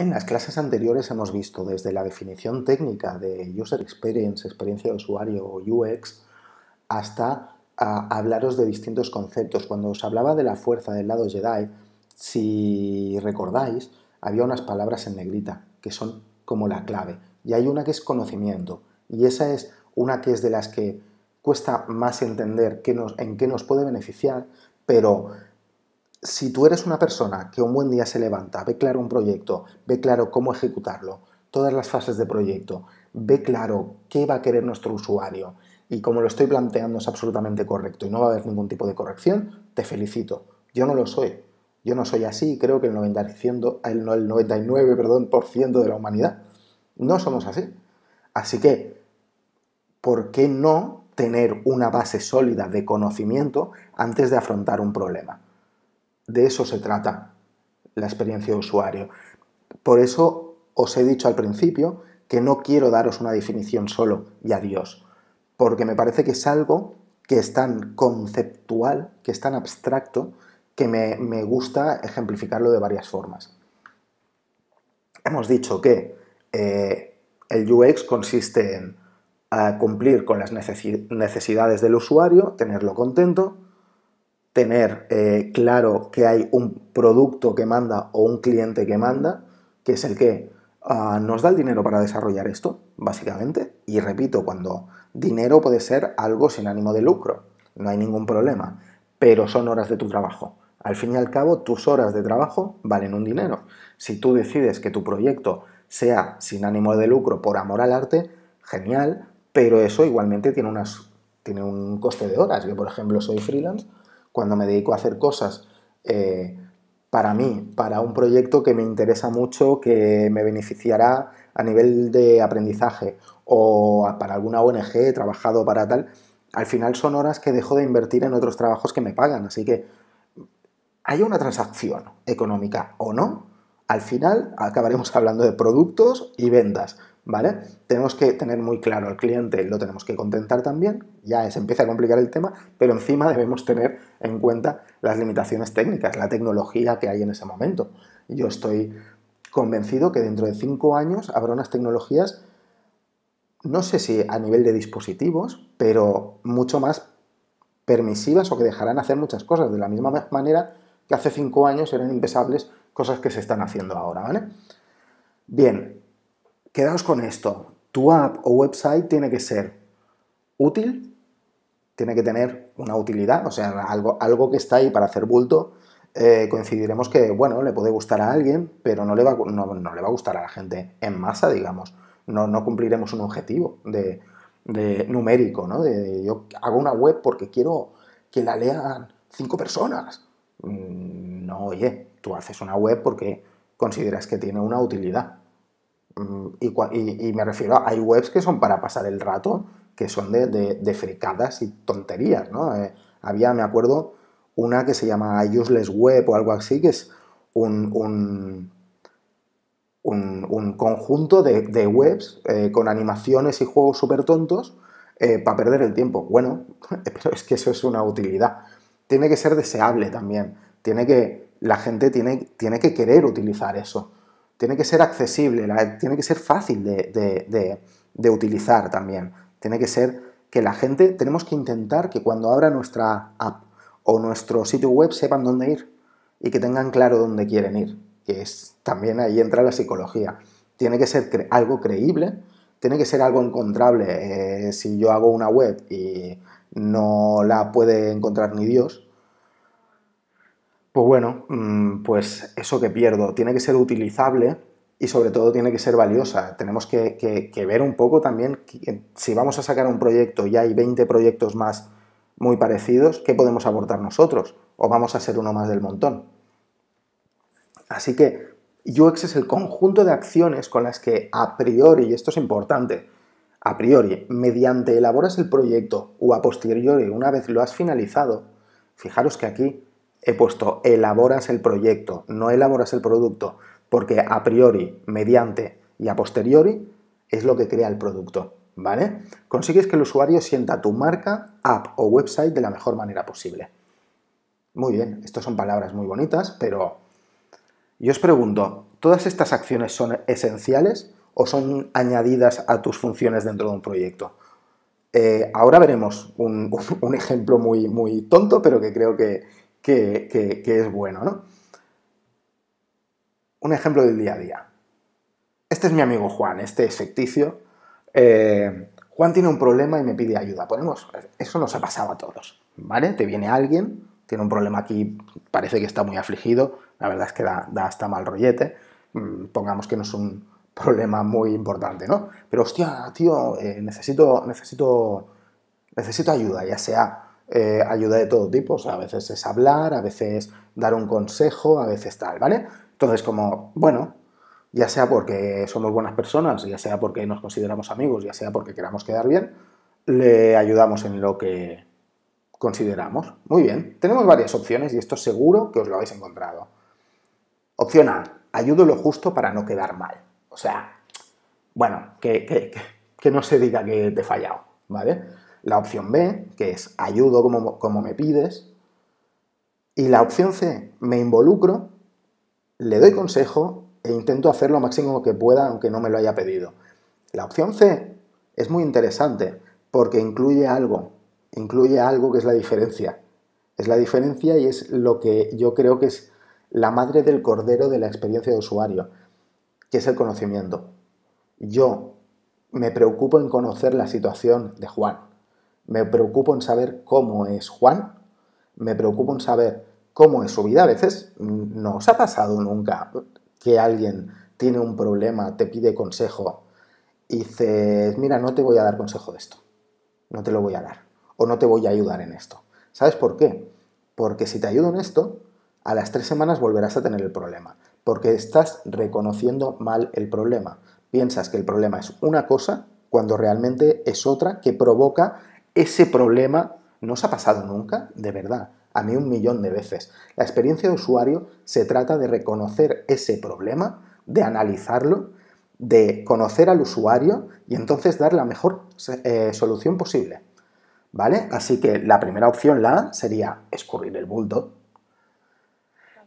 En las clases anteriores hemos visto desde la definición técnica de User Experience, experiencia de usuario o UX, hasta ah, hablaros de distintos conceptos. Cuando os hablaba de la fuerza del lado Jedi, si recordáis, había unas palabras en negrita que son como la clave. Y hay una que es conocimiento. Y esa es una que es de las que cuesta más entender en qué nos puede beneficiar, pero si tú eres una persona que un buen día se levanta, ve claro un proyecto, ve claro cómo ejecutarlo, todas las fases de proyecto, ve claro qué va a querer nuestro usuario y como lo estoy planteando es absolutamente correcto y no va a haber ningún tipo de corrección, te felicito. Yo no lo soy. Yo no soy así y creo que el 99%, de la humanidad no somos así. Así que, ¿por qué no tener una base sólida de conocimiento antes de afrontar un problema? De eso se trata la experiencia de usuario. Por eso os he dicho al principio que no quiero daros una definición solo y adiós, porque me parece que es algo que es tan conceptual, que es tan abstracto, que me, gusta ejemplificarlo de varias formas. Hemos dicho que eh, el UX consiste en cumplir con las necesidades del usuario, tenerlo contento, tener eh, claro que hay un producto que manda o un cliente que manda, que es el que ah, nos da el dinero para desarrollar esto, básicamente. Y repito, cuando dinero puede ser algo sin ánimo de lucro, no hay ningún problema, pero son horas de tu trabajo. Al fin y al cabo, tus horas de trabajo valen un dinero. Si tú decides que tu proyecto sea sin ánimo de lucro por amor al arte, genial, pero eso igualmente tiene, unas, tiene un coste de horas. Yo, por ejemplo, soy freelance cuando me dedico a hacer cosas eh, para mí, para un proyecto que me interesa mucho, que me beneficiará a nivel de aprendizaje o para alguna ONG, he trabajado para tal, al final son horas que dejo de invertir en otros trabajos que me pagan. Así que hay una transacción económica o no, al final acabaremos hablando de productos y ventas. Tenemos que tener muy claro al cliente, lo tenemos que contentar también, ya se empieza a complicar el tema, pero encima debemos tener en cuenta las limitaciones técnicas, la tecnología que hay en ese momento. Yo estoy convencido que dentro de cinco años habrá unas tecnologías, no sé si a nivel de dispositivos, pero mucho más permisivas o que dejarán hacer muchas cosas de la misma manera que hace cinco años eran impensables cosas que se están haciendo ahora, ¿vale? Bien, quedaos con esto. Tu app o website tiene que ser útil, tiene que tener una utilidad, o sea, algo, algo que está ahí para hacer bulto. Eh, coincidiremos que, bueno, le puede gustar a alguien, pero no le, va, no, le va a gustar a la gente en masa, digamos. No, no cumpliremos un objetivo de, de numérico, ¿no? De, yo hago una web porque quiero que la lean cinco personas. Mm, no, oye, tú haces una web porque consideras que tiene una utilidad. Y, me refiero, hay webs que son para pasar el rato, que son de, fricadas y tonterías, ¿no? Eh, había, me acuerdo, una que se llama Useless Web o algo así, que es un, conjunto de, webs eh, con animaciones y juegos súper tontos eh, para perder el tiempo. Bueno, pero es que eso es una utilidad. Tiene que ser deseable también. Tiene que, la gente tiene que querer utilizar eso tiene que ser accesible, tiene que ser fácil de, utilizar también. Tiene que ser que la gente, tenemos que intentar que cuando abra nuestra app o nuestro sitio web sepan dónde ir y que tengan claro dónde quieren ir, que es también ahí entra la psicología. Tiene que ser algo creíble, tiene que ser algo encontrable. Eh, si yo hago una web y no la puede encontrar ni Dios, pues bueno, mm, pues eso que pierdo tiene que ser utilizable y sobre todo tiene que ser valiosa. Tenemos que, ver un poco también si vamos a sacar un proyecto y hay 20 proyectos más muy parecidos, ¿qué podemos aportar nosotros? ¿O vamos a ser uno más del montón? Así que UX es el conjunto de acciones con las que a priori, y esto es importante, a priori, mediante elaboras el proyecto o a posteriori, una vez lo has finalizado, fijaros que aquí he puesto elaboras el proyecto, no elaboras el producto, porque a priori, mediante y a posteriori es lo que crea el producto, ¿vale? Consigues que el usuario sienta tu marca, app o website de la mejor manera posible. Muy bien, estas son palabras muy bonitas, pero yo os pregunto, ¿todas estas acciones son esenciales o son añadidas a tus funciones dentro de un proyecto? Eh, ahora veremos un, un, ejemplo muy, muy tonto, pero que creo que, que, es bueno, ¿no? Un ejemplo del día a día. Este es mi amigo Juan, este es ficticio. Eh, Juan tiene un problema y me pide ayuda. Ponemos, eso nos ha pasado a todos, ¿vale? Te viene alguien, tiene un problema aquí, parece que está muy afligido, la verdad es que da, hasta mal rollete. Mm, pongamos que no es un problema muy importante, ¿no? Pero hostia, tío, eh, necesito, necesito, necesito ayuda, ya sea eh, ayuda de todo tipo, o sea, a veces es hablar, a veces dar un consejo, a veces tal, ¿vale? Entonces, como, bueno, ya sea porque somos buenas personas, ya sea porque nos consideramos amigos, ya sea porque queramos quedar bien, le ayudamos en lo que consideramos. Muy bien, tenemos varias opciones y esto seguro que os lo habéis encontrado. Opción A, ayudo lo justo para no quedar mal. O sea, bueno, que, que no se diga que te he fallado, ¿vale? la opción B, que es ayudo como, como me pides, y la opción C, me involucro, le doy consejo e intento hacer lo máximo que pueda aunque no me lo haya pedido. La opción C es muy interesante porque incluye algo, incluye algo que es la diferencia. Es la diferencia y es lo que yo creo que es la madre del cordero de la experiencia de usuario, que es el conocimiento. Yo me preocupo en conocer la situación de Juan. Me preocupo en saber cómo es Juan, me preocupo en saber cómo es su vida. A veces no os ha pasado nunca que alguien tiene un problema, te pide consejo y dices, mira, no te voy a dar consejo de esto, no te lo voy a dar o no te voy a ayudar en esto. ¿Sabes por qué? Porque si te ayudo en esto, a las tres semanas volverás a tener el problema, porque estás reconociendo mal el problema. Piensas que el problema es una cosa cuando realmente es otra que provoca ese problema no se ha pasado nunca, de verdad, a mí un millón de veces. La experiencia de usuario se trata de reconocer ese problema, de analizarlo, de conocer al usuario y entonces dar la mejor eh, solución posible. ¿Vale? Así que la primera opción, la A, sería escurrir el bulto.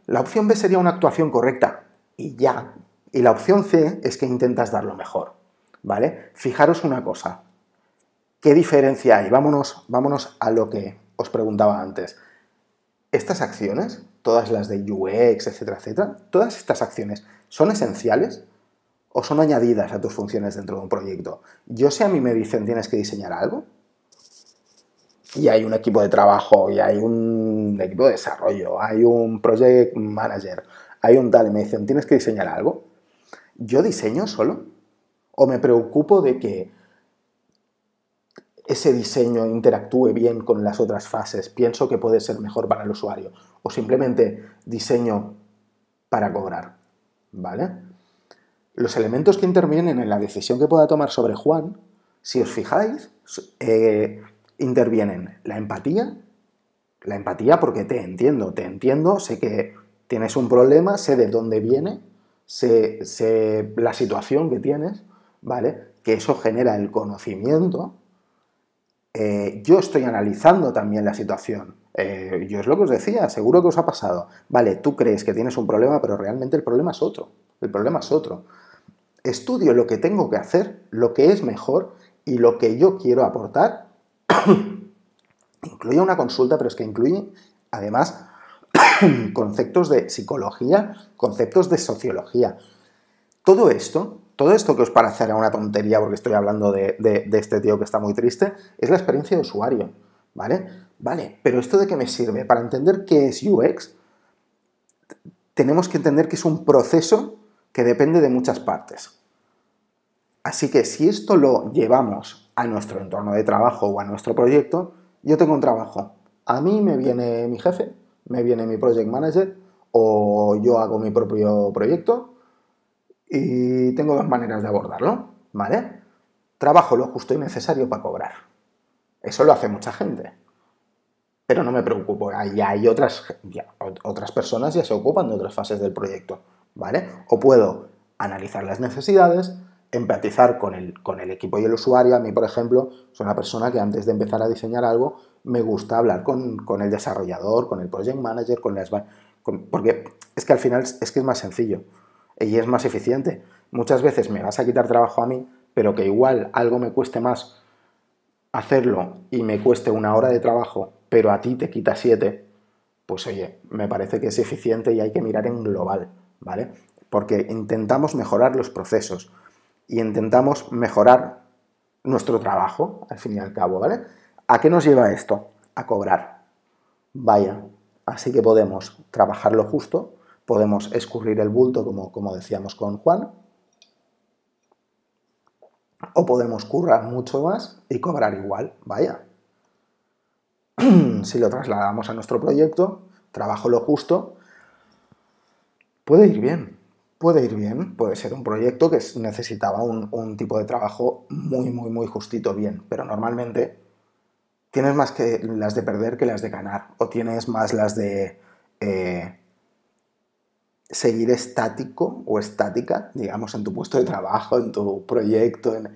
La opción B sería una actuación correcta y ya. Y la opción C es que intentas dar lo mejor. ¿Vale? Fijaros una cosa, ¿Qué diferencia hay? Vámonos, vámonos a lo que os preguntaba antes. Estas acciones, todas las de UX, etcétera, etcétera, todas estas acciones son esenciales o son añadidas a tus funciones dentro de un proyecto. Yo sé, a mí me dicen tienes que diseñar algo y hay un equipo de trabajo y hay un equipo de desarrollo, hay un project manager, hay un tal y me dicen tienes que diseñar algo. ¿Yo diseño solo? ¿O me preocupo de que ese diseño interactúe bien con las otras fases, pienso que puede ser mejor para el usuario, o simplemente diseño para cobrar, ¿vale? Los elementos que intervienen en la decisión que pueda tomar sobre Juan, si os fijáis, eh, intervienen la empatía, la empatía porque te entiendo, te entiendo, sé que tienes un problema, sé de dónde viene, sé, sé la situación que tienes, ¿vale? Que eso genera el conocimiento, eh, yo estoy analizando también la situación. Eh, yo es lo que os decía, seguro que os ha pasado. Vale, tú crees que tienes un problema, pero realmente el problema es otro. El problema es otro. Estudio lo que tengo que hacer, lo que es mejor y lo que yo quiero aportar. incluye una consulta, pero es que incluye además conceptos de psicología, conceptos de sociología. Todo esto todo esto que os parecerá una tontería porque estoy hablando de, de, este tío que está muy triste, es la experiencia de usuario, ¿vale? Vale, pero ¿esto de qué me sirve? Para entender qué es UX, tenemos que entender que es un proceso que depende de muchas partes. Así que si esto lo llevamos a nuestro entorno de trabajo o a nuestro proyecto, yo tengo un trabajo. A mí me viene mi jefe, me viene mi project manager o yo hago mi propio proyecto y tengo dos maneras de abordarlo, ¿vale? Trabajo lo justo y necesario para cobrar. Eso lo hace mucha gente. Pero no me preocupo, ya hay otras, otras personas ya se ocupan de otras fases del proyecto, ¿vale? O puedo analizar las necesidades, empatizar con el, equipo y el usuario. A mí, por ejemplo, soy una persona que antes de empezar a diseñar algo, me gusta hablar con, el desarrollador, con el project manager, con las... porque es que al final es que es más sencillo y es más eficiente. Muchas veces me vas a quitar trabajo a mí, pero que igual algo me cueste más hacerlo y me cueste una hora de trabajo, pero a ti te quita siete, pues oye, me parece que es eficiente y hay que mirar en global, ¿vale? Porque intentamos mejorar los procesos y intentamos mejorar nuestro trabajo, al fin y al cabo, ¿vale? ¿A qué nos lleva esto? A cobrar. Vaya, así que podemos trabajarlo justo, Podemos escurrir el bulto, como, como decíamos con Juan, o podemos currar mucho más y cobrar igual, vaya. si lo trasladamos a nuestro proyecto, trabajo lo justo, puede ir bien, puede ir bien, puede ser un proyecto que necesitaba un, tipo de trabajo muy, muy, muy justito, bien, pero normalmente tienes más que las de perder que las de ganar, o tienes más las de... Eh, seguir estático o estática, digamos, en tu puesto de trabajo, en tu proyecto, en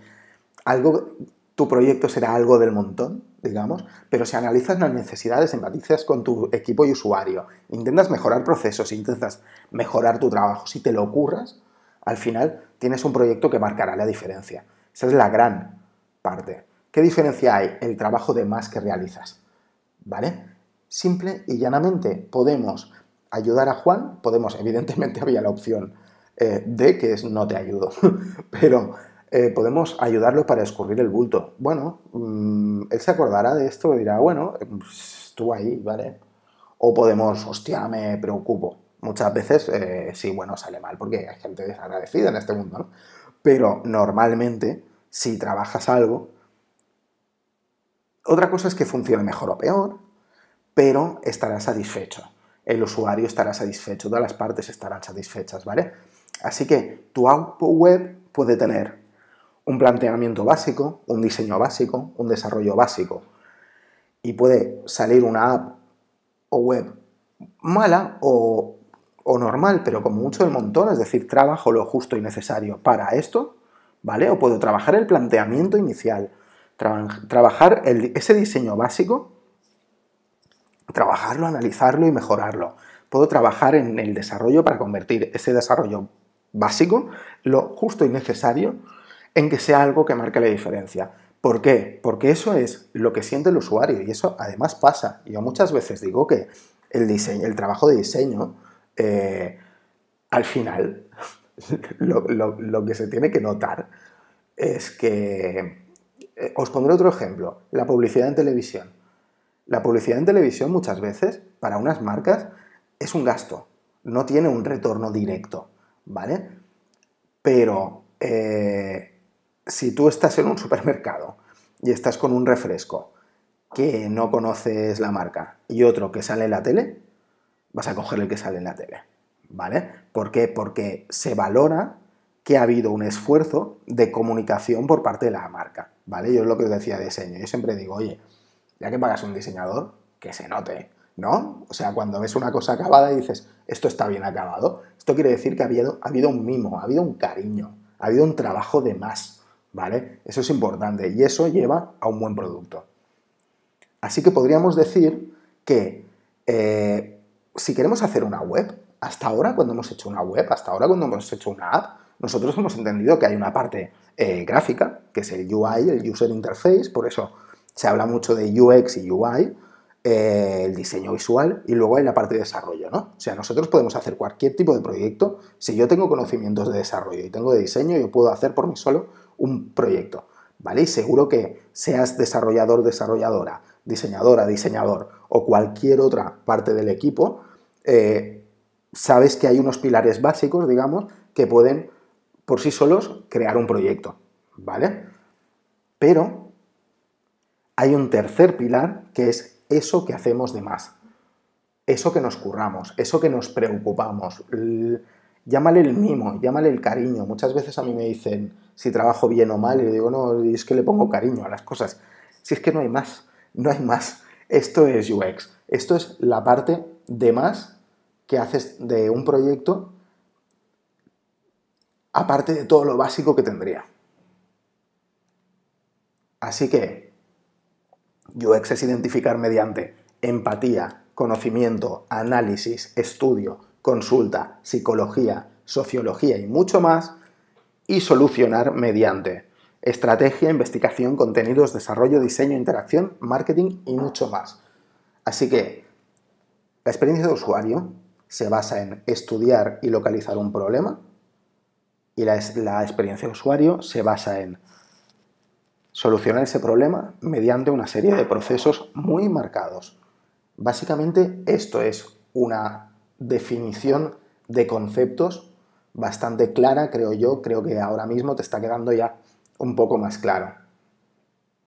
algo, tu proyecto será algo del montón, digamos, pero si analizas las necesidades, empatizas con tu equipo y usuario, intentas mejorar procesos, intentas mejorar tu trabajo, si te lo ocurras, al final tienes un proyecto que marcará la diferencia. Esa es la gran parte. ¿Qué diferencia hay? El trabajo de más que realizas. ¿Vale? Simple y llanamente podemos ayudar a Juan, podemos, evidentemente había la opción eh, de que es no te ayudo, pero eh, podemos ayudarlo para escurrir el bulto. Bueno, mm, él se acordará de esto y dirá, bueno, estuvo pues, ahí, ¿vale? O podemos, hostia, me preocupo. Muchas veces eh, sí, bueno, sale mal, porque hay gente desagradecida en este mundo, ¿no? Pero normalmente, si trabajas algo, otra cosa es que funcione mejor o peor, pero estarás satisfecho el usuario estará satisfecho, todas las partes estarán satisfechas, ¿vale? Así que tu app web puede tener un planteamiento básico, un diseño básico, un desarrollo básico. Y puede salir una app o web mala o, normal, pero como mucho del montón, es decir, trabajo lo justo y necesario para esto, ¿vale? O puedo trabajar el planteamiento inicial, trabajar ese diseño básico trabajarlo, analizarlo y mejorarlo. Puedo trabajar en el desarrollo para convertir ese desarrollo básico, lo justo y necesario, en que sea algo que marque la diferencia. ¿Por qué? Porque eso es lo que siente el usuario y eso además pasa. Yo muchas veces digo que el, diseño, el trabajo de diseño, eh, al final, lo, que se tiene que notar es que... Eh, os pondré otro ejemplo, la publicidad en televisión. La publicidad en televisión muchas veces, para unas marcas, es un gasto, no tiene un retorno directo, ¿vale? Pero eh, si tú estás en un supermercado y estás con un refresco que no conoces la marca y otro que sale en la tele, vas a coger el que sale en la tele, ¿vale? ¿Por qué? Porque se valora que ha habido un esfuerzo de comunicación por parte de la marca, ¿vale? Yo es lo que os decía de diseño, yo siempre digo, oye, ya que pagas un diseñador, que se note, ¿no? O sea, cuando ves una cosa acabada y dices, esto está bien acabado, esto quiere decir que ha habido, ha habido un mimo, ha habido un cariño, ha habido un trabajo de más, ¿vale? Eso es importante y eso lleva a un buen producto. Así que podríamos decir que eh, si queremos hacer una web, hasta ahora cuando hemos hecho una web, hasta ahora cuando hemos hecho una app, nosotros hemos entendido que hay una parte eh, gráfica, que es el UI, el User Interface, por eso se habla mucho de UX y UI, eh, el diseño visual y luego hay la parte de desarrollo, ¿no? O sea, nosotros podemos hacer cualquier tipo de proyecto. Si yo tengo conocimientos de desarrollo y tengo de diseño, yo puedo hacer por mí solo un proyecto, ¿vale? Y seguro que seas desarrollador, desarrolladora, diseñadora, diseñador o cualquier otra parte del equipo, eh, sabes que hay unos pilares básicos, digamos, que pueden por sí solos crear un proyecto, ¿vale? Pero hay un tercer pilar que es eso que hacemos de más, eso que nos curramos, eso que nos preocupamos. llámale el mimo, llámale el cariño. Muchas veces a mí me dicen si trabajo bien o mal y digo, no, es que le pongo cariño a las cosas. Si es que no hay más, no hay más. Esto es UX. Esto es la parte de más que haces de un proyecto aparte de todo lo básico que tendría. Así que UX es identificar mediante empatía, conocimiento, análisis, estudio, consulta, psicología, sociología y mucho más, y solucionar mediante estrategia, investigación, contenidos, desarrollo, diseño, interacción, marketing y mucho más. Así que la experiencia de usuario se basa en estudiar y localizar un problema y la, experiencia de usuario se basa en solucionar ese problema mediante una serie de procesos muy marcados. Básicamente esto es una definición de conceptos bastante clara, creo yo, creo que ahora mismo te está quedando ya un poco más claro.